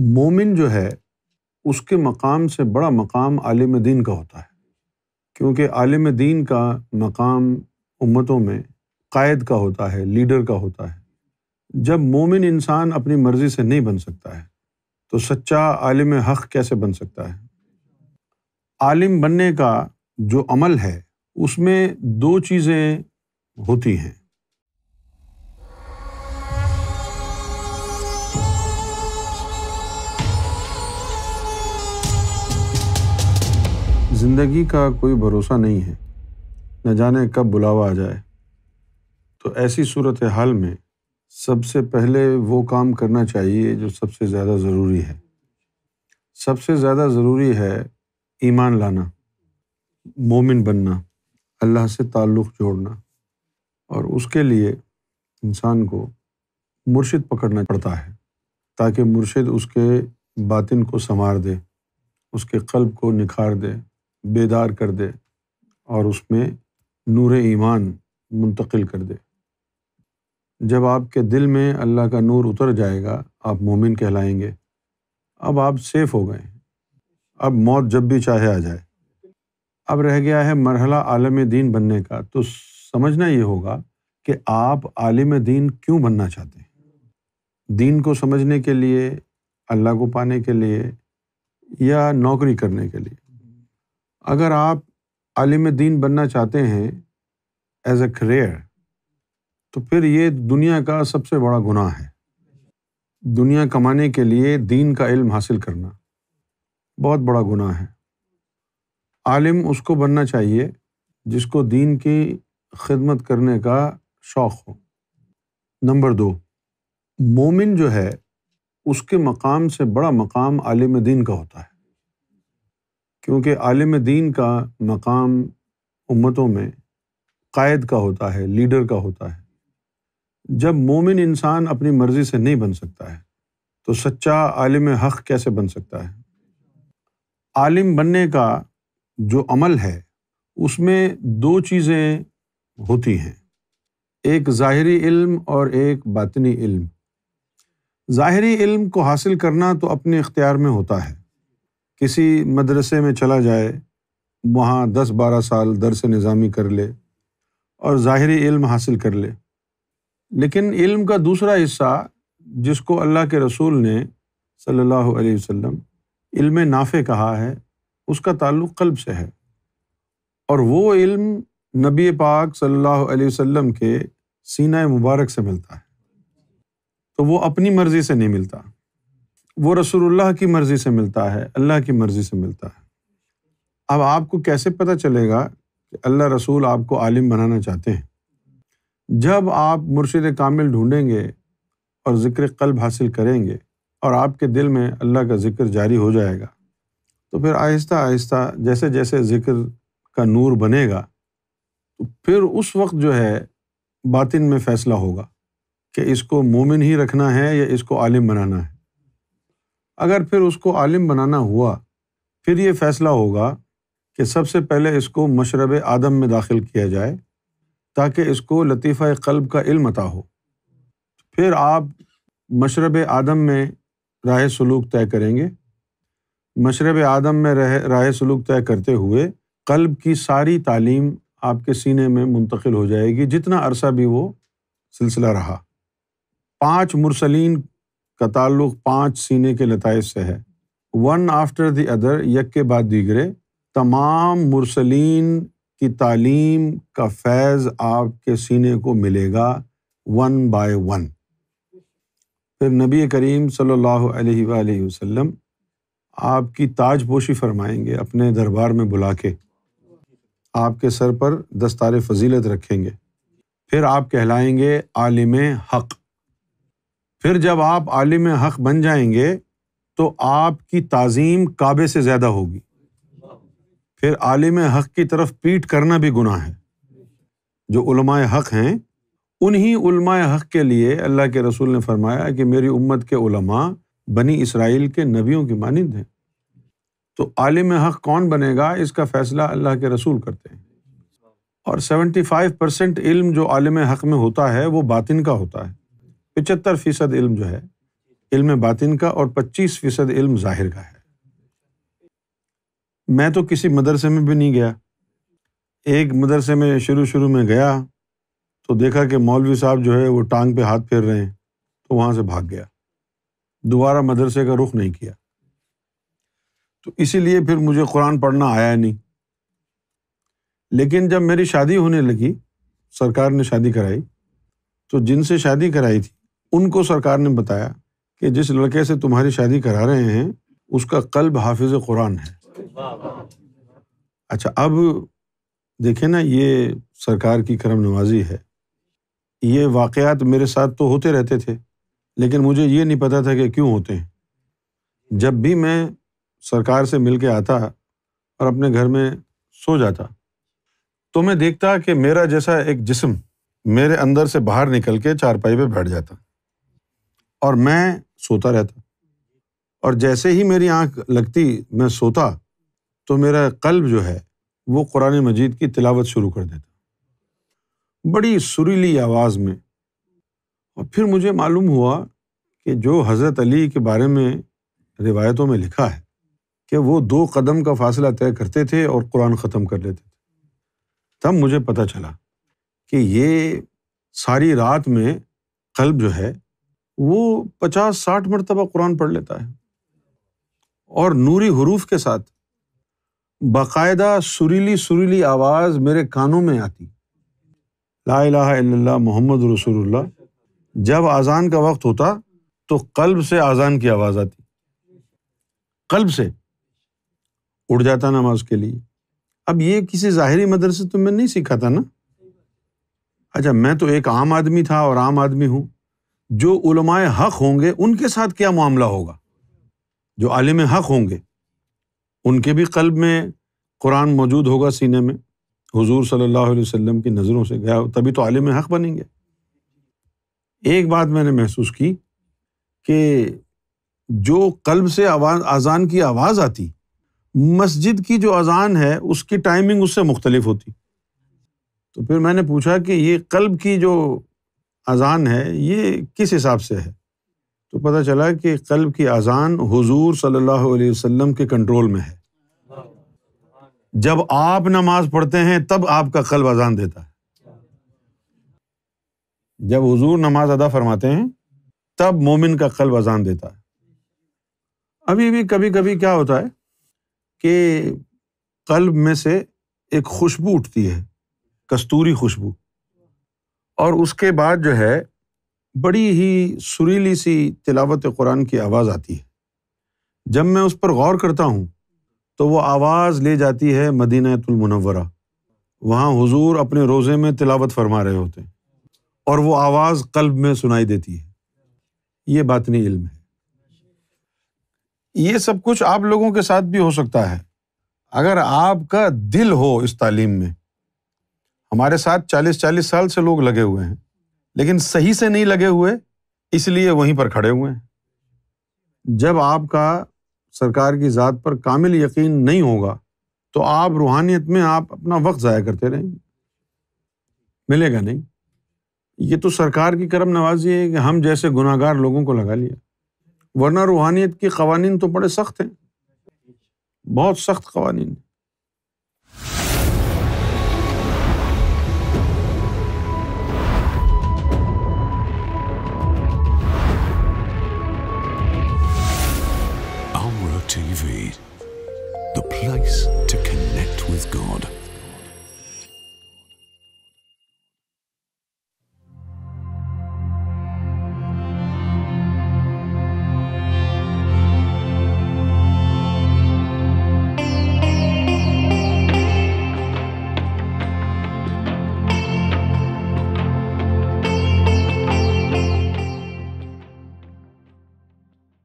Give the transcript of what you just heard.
मोमिन जो है उसके मकाम से बड़ा मकाम आलिम दीन का होता है क्योंकि आलिम दीन का मकाम उम्मतों में कायद का होता है लीडर का होता है जब मोमिन इंसान अपनी मर्ज़ी से नहीं बन सकता है तो सच्चा आलिम हक़ कैसे बन सकता है आलिम बनने का जो अमल है उसमें दो चीज़ें होती हैं ज़िंदगी का कोई भरोसा नहीं है न जाने कब बुलावा आ जाए तो ऐसी सूरत हाल में सबसे पहले वो काम करना चाहिए जो सबसे ज़्यादा ज़रूरी है सबसे ज़्यादा ज़रूरी है ईमान लाना मोमिन बनना अल्लाह से ताल्लुक़ जोड़ना और उसके लिए इंसान को मुर्शिद पकड़ना पड़ता है ताकि मुर्शिद उसके बातिन को संवार दे उसके कल्ब को निखार दे बेदार कर दे और उसमें नूर ईमान मुंतकिल कर दे जब आपके दिल में अल्लाह का नूर उतर जाएगा आप मोमिन कहलाएंगे अब आप सेफ हो गए अब मौत जब भी चाहे आ जाए अब रह गया है मरहला आलम दीन बनने का तो समझना ये होगा कि आप आलिम दीन क्यों बनना चाहते हैं दीन को समझने के लिए अल्लाह को पाने के लिए या नौकरी करने के लिए अगर आप आलिम दीन बनना चाहते हैं एज ए करियर तो फिर ये दुनिया का सबसे बड़ा गुनाह है दुनिया कमाने के लिए दीन का इल्म हासिल करना बहुत बड़ा गुनाह है आलिम उसको बनना चाहिए जिसको दीन की खिदमत करने का शौक़ हो नंबर दो मोमिन जो है उसके मकाम से बड़ा मकाम आलिम दीन का होता है क्योंकि आलिम दीन का मकाम उम्मतों में कायद का होता है लीडर का होता है जब मोमिन इंसान अपनी मर्ज़ी से नहीं बन सकता है तो सच्चा आलिम हक़ कैसे बन सकता है आलिम बनने का जो अमल है उसमें दो चीज़ें होती हैं एक ज़ाहरी इल्म और एक बातनी इल्म ज़ाहरी इल्म को हासिल करना तो अपने इख्तियार में होता है किसी मदरसे में चला जाए वहाँ दस बारह साल दरस निज़ामी कर ले और ज़ाहिर इल्म हासिल कर ले लेकिन इल्म का दूसरा हिस्सा जिसको अल्लाह के रसूल ने सल्लल्लाहु अलैहि वसल्लम इल्म नाफे कहा है उसका ताल्लुक़ कल्ब से है और वो इल्म नबी पाक सल्लल्लाहु अलैहि वसल्लम के सीना मुबारक से मिलता है तो वो अपनी मर्ज़ी से नहीं मिलता वो रसूलुल्लाह की मर्ज़ी से मिलता है अल्लाह की मर्ज़ी से मिलता है अब आपको कैसे पता चलेगा कि अल्लाह रसूल आपको आलिम बनाना चाहते हैं जब आप मुर्शिद कामिल ढूंढेंगे और ज़िक्र कल्ब हासिल करेंगे और आपके दिल में अल्लाह का ज़िक्र जारी हो जाएगा तो फिर आहिस्ता आहिस्ता जैसे जैसे ज़िक्र का नूर बनेगा तो फिर उस वक्त जो है बातिन में फ़ैसला होगा कि इसको मोमिन ही रखना है या इसको आलिम बनाना है अगर फिर उसको आलिम बनाना हुआ फिर ये फैसला होगा कि सबसे पहले इसको मशरब आदम में दाखिल किया जाए ताकि इसको लतीफ़ा कल्ब का इल्म अता हो फिर आप मशरब आदम में राह सलूक तय करेंगे मशरब आदम में रह राह सलूक तय करते हुए कल्ब की सारी तालीम आपके सीने में मुंतकिल हो जाएगी जितना अरसा भी वो सिलसिला रहा पाँच मुरसलिन का ताल्लुक पाँच सीने के लताइफ से है वन आफ्टर द अदर यक के बाद दीगरे तमाम मुरसलिन की तालीम का फैज़ आपके सीने को मिलेगा वन बाय वन फिर नबी करीम सल्लल्लाहु अलैहि वसल्लम आपकी ताजपोशी फरमाएंगे अपने दरबार में बुला के आपके सर पर दस्तार फजीलत रखेंगे फिर आप कहलाएंगे आलिम हक़ फिर जब आप आलिम हक बन जाएंगे तो आपकी ताज़ीम काबे से ज़्यादा होगी फिर आलिम हक की तरफ पीठ करना भी गुनाह है जो उलमा हक हैं उन्हीं उलमा हक के लिए अल्लाह के रसूल ने फरमाया कि मेरी उम्मत के उलमा बनी इसराइल के नबियों की मानंद हैं तो आलिम हक कौन बनेगा इसका फ़ैसला अल्लाह के रसूल करते हैं और सेवेंटी फाइव परसेंट इल्म जो आलिम हक में होता है वो बातिन का होता है पचहत्तर फ़ीसद इल्म जो है इल्म बातिन का और पच्चीस फ़ीसद इल्म ज़ाहिर का है मैं तो किसी मदरसे में भी नहीं गया एक मदरसे में शुरू शुरू में गया तो देखा कि मौलवी साहब जो है वो टांग पे हाथ फेर रहे हैं तो वहाँ से भाग गया दोबारा मदरसे का रुख नहीं किया तो इसीलिए फिर मुझे कुरान पढ़ना आया नहीं लेकिन जब मेरी शादी होने लगी सरकार ने शादी कराई तो जिनसे शादी कराई थी उनको सरकार ने बताया कि जिस लड़के से तुम्हारी शादी करा रहे हैं उसका कल्ब हाफिज कुरान है अच्छा अब देखें ना ये सरकार की करम नवाजी है ये वाक़ात मेरे साथ तो होते रहते थे लेकिन मुझे ये नहीं पता था कि क्यों होते हैं जब भी मैं सरकार से मिल के आता और अपने घर में सो जाता तो मैं देखता कि मेरा जैसा एक जिस्म मेरे अंदर से बाहर निकल के चारपाई पे बैठ जाता और मैं सोता रहता और जैसे ही मेरी आँख लगती मैं सोता तो मेरा कल्ब जो है वो कुरान मजीद की तिलावत शुरू कर देता बड़ी सुरीली आवाज़ में और फिर मुझे मालूम हुआ कि जो हज़रत अली के बारे में रिवायतों में लिखा है कि वो दो कदम का फासला तय करते थे और कुरान ख़त्म कर लेते थे तब मुझे पता चला कि ये सारी रात में कल्ब जो है वो पचास साठ मरतबा कुरान पढ़ लेता है और नूरी हरूफ के साथ बाकायदा सुरीली सुरीली आवाज़ मेरे कानों में आती ला ला मोहम्मद रसूल जब आज़ान का वक्त होता तो कल्ब से आज़ान की आवाज़ आती कल्ब से उड़ जाता नमाज के लिए अब ये किसी ज़ाहरी मदरसे तो मैं नहीं सीखा था ना अच्छा मैं तो एक आम आदमी था और आम आदमी हूँ जो उलमाए हक होंगे उनके साथ क्या मामला होगा जो आलिम हक होंगे उनके भी कल्ब में कुरान मौजूद होगा सीने में हुजूर सल्लल्लाहु अलैहि वसल्लम की नज़रों से गया तभी तो आलिम हक बनेंगे एक बात मैंने महसूस की कि जो कल्ब से आवाज़ अजान की आवाज़ आती मस्जिद की जो अजान है उसकी टाइमिंग उससे मुख्तलिफ होती तो फिर मैंने पूछा कि ये कल्ब की जो अज़ान है ये किस हिसाब से है तो पता चला कि कल्ब की अज़ान हुजूर सल्लल्लाहु अलैहि वसल्लम के कंट्रोल में है जब आप नमाज पढ़ते हैं तब आपका कल्ब अज़ान देता है जब हुजूर नमाज अदा फरमाते हैं तब मोमिन का कल्ब अज़ान देता है अभी भी कभी कभी क्या होता है कि कल्ब में से एक खुशबू उठती है कस्तूरी खुशबू और उसके बाद जो है बड़ी ही सुरीली सी तिलावत कुरान की आवाज़ आती है जब मैं उस पर गौर करता हूँ तो वो आवाज़ ले जाती है मदीनातुलमनवरा वहाँ हुजूर अपने रोज़े में तिलावत फरमा रहे होते हैं और वो आवाज़ कल्ब में सुनाई देती है ये बातनी इल्म है ये सब कुछ आप लोगों के साथ भी हो सकता है अगर आपका दिल हो इस तालीम में हमारे साथ चालीस चालीस साल से लोग लगे हुए हैं लेकिन सही से नहीं लगे हुए इसलिए वहीं पर खड़े हुए हैं जब आपका सरकार की ज़ात पर कामिल यकीन नहीं होगा तो आप रूहानियत में आप अपना वक्त ज़ाया करते रहेंगे मिलेगा नहीं ये तो सरकार की करम नवाजी है कि हम जैसे गुनागार लोगों को लगा लिया वरना रूहानियत के कवानीन तो बड़े सख्त हैं बहुत सख्त कवानीन है